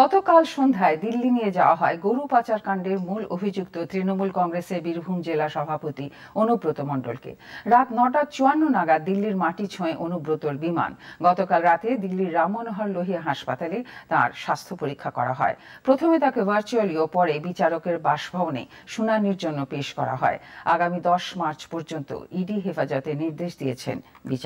গতকাল সন্ধ্যায় দিল্লি নিয়ে যাওয়া হয় গরু পাচারকাণ্ডের মূল অভিযুক্ত তৃণমূল কংগ্রেসের বীরভূম জেলা সভাপতি অনুব্রত মণ্ডলকে রাত নটা চুয়ান্ন নাগাদ দিল্লির মাটি ছোঁয়ে অনুব্রতর বিমান গতকাল রাতে দিল্লির রামমনোহর লোহিয়া হাসপাতালে তার স্বাস্থ্য পরীক্ষা করা হয় প্রথমে তাকে ভার্চুয়ালি ও পরে বিচারকের বাসভবনে শুনানির জন্য পেশ করা হয় আগামী দশ মার্চ পর্যন্ত ইডি হেফাজতে নির্দেশ দিয়েছেন বিচার